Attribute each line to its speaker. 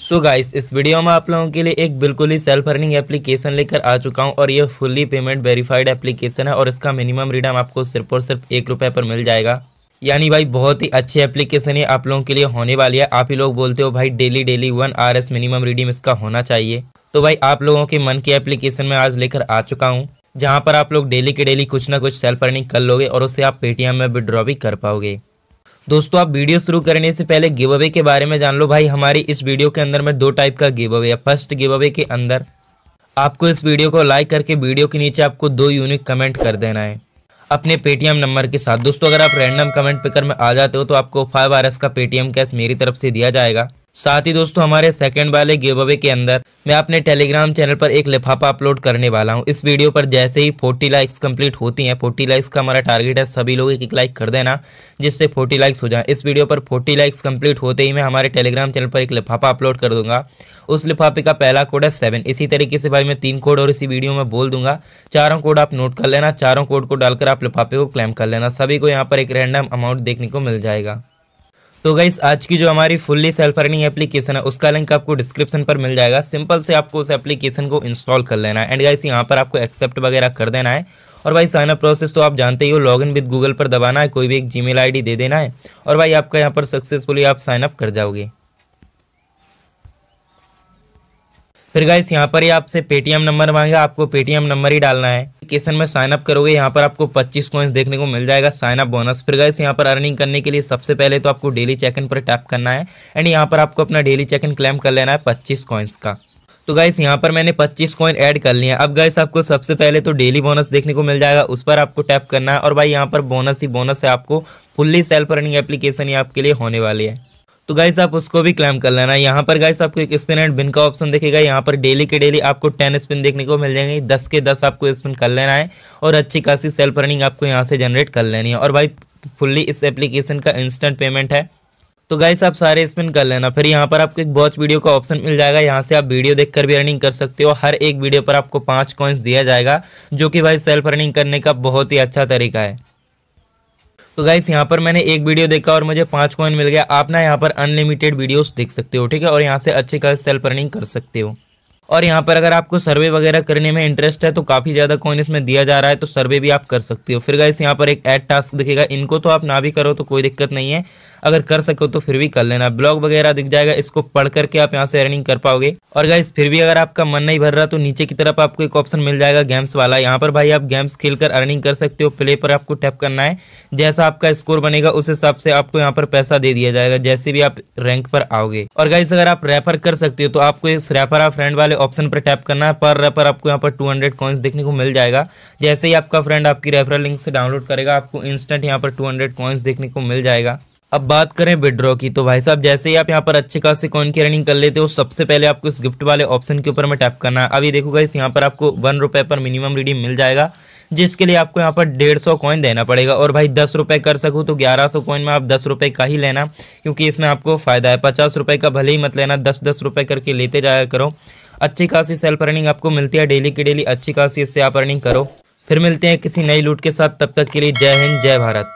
Speaker 1: सो so guys इस video में आप लोगों के लिए एक बिल्कुल ही सेल्फ अर्निंग एप्लीकेशन लेकर आ चुका हूं और ये फुल्ली पेमेंट वेरीफाइड एप्लीकेशन है और इसका मिनिमम रिटर्न आपको सिर्फ और सिर्फ एक रुपये पर मिल जाएगा यानी भाई बहुत ही अच्छी एप्लीकेशन ये आप लोगों के लिए होने वाली है आप ही लोग बोलते हो भाई daily daily one R S minimum redeem इसका होना चाहिए तो भाई आप लोगों के मन की एप्लीकेशन में आज लेकर आ चुका हूँ जहाँ पर आप लोग डेली के डेली कुछ ना कुछ सेल्फ अर्निंग कर लोगे और उसे आप पेटीएम में विड्रॉ भी कर पाओगे दोस्तों आप वीडियो शुरू करने से पहले गिव अवे के बारे में जान लो भाई हमारी इस वीडियो के अंदर में दो टाइप का गिव अवे है फर्स्ट गिव अवे के अंदर आपको इस वीडियो को लाइक करके वीडियो के नीचे आपको दो यूनिक कमेंट कर देना है अपने पेटीएम नंबर के साथ दोस्तों अगर आप रैंडम कमेंट पिकर में आ जाते हो तो आपको फाइव आर का पेटीएम कैश मेरी तरफ से दिया जाएगा साथ ही दोस्तों हमारे सेकंड वाले गिव अवे के अंदर मैं अपने टेलीग्राम चैनल पर एक लिफाफा अपलोड करने वाला हूँ इस वीडियो पर जैसे ही फोर्टी लाइक्स कंप्लीट होती हैं फोर्टी लाइक्स का हमारा टारगेट है सभी लोग एक एक लाइक कर देना जिससे फोर्टी लाइक्स हो जाए इस वीडियो पर फोर्टी लाइक्स कंप्लीट होते ही मैं हमारे टेलीग्राम चैनल पर एक लिफाफा अपलोड कर दूंगा उस लिफाफे का पहला कोड है सेवन इसी तरीके से भाई मैं तीन कोड और इसी वीडियो में बोल दूंगा चारों कोड आप नोट कर लेना चारों कोड को डालकर आप लिफाफे को क्लेम कर लेना सभी को यहाँ पर एक रैंडम अमाउंट देखने को मिल जाएगा तो गाइस आज की जो हमारी फुल्ली सेल्फ अर्निंग एप्लीकेशन है उसका लिंक आपको डिस्क्रिप्शन पर मिल जाएगा सिंपल से आपको उस एप्लीकेशन को इंस्टॉल कर लेना है एंड गाइस यहाँ पर आपको एक्सेप्ट वगैरह कर देना है और भाई साइन अप प्रोसेस तो आप जानते ही हो लॉग इन विद गूगल पर दबाना है कोई भी एक आई डी दे देना है और भाई आपका यहाँ पर सक्सेसफुली आप साइन अप कर जाओगे फिर गाइस यहाँ पर ही आपसे पेटीएम नंबर मांगेगा आपको पेटीएम नंबर ही डालना है एप्लीकेशन में साइनअप करोगे यहाँ पर आपको 25 कॉइन्स देखने को मिल जाएगा साइनअप बोनस फिर गाइस यहाँ पर अर्निंग करने के लिए सबसे पहले तो आपको डेली चेक इन पर टैप करना है एंड यहाँ पर आपको अपना डेली चेक इन क्लेम कर लेना है पच्चीस कॉइन्स का तो गाइस यहाँ पर मैंने 25 कॉइन ऐड कर लिए हैं अब गाइस आपको सबसे पहले तो डेली बोनस देखने को मिल जाएगा उस पर आपको टैप करना है और भाई यहाँ पर बोनस ही बोनस है आपको फुल्ली सेल्फ रनिंग एप्लीकेशन ही आपके लिए होने वाली है तो गाइस आप उसको भी क्लेम कर लेना यहाँ पर गाइस आपको एक स्पिन एंड बिन का ऑप्शन देखेगा यहाँ पर डेली के डेली आपको टेन स्पिन देखने को मिल जाएंगे दस के दस आपको स्पिन कर लेना है और अच्छी खासी सेल्फ रनिंग आपको यहाँ से जनरेट कर लेनी है और भाई फुल्ली इस एप्लीकेशन का इंस्टेंट पेमेंट है तो गाइस आप सारे स्पिन कर लेना फिर यहाँ पर आपको एक वॉच वीडियो का ऑप्शन मिल जाएगा यहाँ से आप वीडियो देखकर भी रनिंग कर सकते हो हर एक वीडियो पर आपको पाँच कॉइन्स दिया जाएगा जो कि भाई सेल्फ रनिंग करने का बहुत ही अच्छा तरीका है तो गाइस यहाँ पर मैंने एक वीडियो देखा और मुझे पांच कॉइन मिल गया आप ना यहाँ पर अनलिमिटेड वीडियोस देख सकते हो ठीक है और यहाँ से अच्छे खास सेल्फ अर्निंग कर सकते हो और यहाँ पर अगर आपको सर्वे वगैरह करने में इंटरेस्ट है तो काफ़ी ज़्यादा कॉइन इसमें दिया जा रहा है तो सर्वे भी आप कर सकते हो फिर गाइस यहाँ पर एक ऐड टास्क दिखेगा इनको तो आप ना भी करो तो कोई दिक्कत नहीं है अगर कर सको तो फिर भी कर लेना ब्लॉग वगैरह दिख जाएगा इसको पढ़ करके आप यहाँ से अर्निंग कर पाओगे और गाइस फिर भी अगर आपका मन नहीं भर रहा तो नीचे की तरफ आपको एक ऑप्शन मिल जाएगा गेम्स वाला यहाँ पर भाई आप गेम्स खेल कर अर्निंग कर सकते हो प्ले पर आपको टैप करना है जैसा आपका स्कोर बनेगा उस हिसाब से आपको यहाँ पर पैसा दे दिया जाएगा जैसे भी आप रैंक पर आओगे और गाइज अगर आप रेफर कर सकते हो तो आपको इस रेफर आप फ्रेंड वाले ऑप्शन पर टैप करना है पर रेफर आपको यहाँ पर टू हंड्रेड कॉइन्स देखने को मिल जाएगा जैसे ही आपका फ्रेंड आपकी रेफरल लिंक से डाउनलोड करेगा आपको इंस्टेंट यहाँ पर टू हंड्रेड कॉइन्स देखने को मिल जाएगा अब बात करें विड्रॉ की तो भाई साहब जैसे ही आप यहाँ पर अच्छे से कॉइन की रनिंग कर लेते हो सबसे पहले आपको इस गिफ्ट वाले ऑप्शन के ऊपर में टैप करना है अभी देखो इस यहाँ पर आपको वन रुपये पर मिनिमम रिडीम मिल जाएगा जिसके लिए आपको यहाँ पर डेढ़ सौ कॉइन देना पड़ेगा और भाई दस रुपये कर सको तो ग्यारह सौ कॉइन में आप दस रुपये का ही लेना क्योंकि इसमें आपको फ़ायदा है पचास रुपये का भले ही मत लेना दस दस रुपये करके लेते जाया करो अच्छी खासी सेल्फ रनिंग आपको मिलती है डेली की डेली अच्छी खासी इससे आप रनिंग करो फिर मिलते हैं किसी नई लूट के साथ तब तक के लिए जय हिंद जय भारत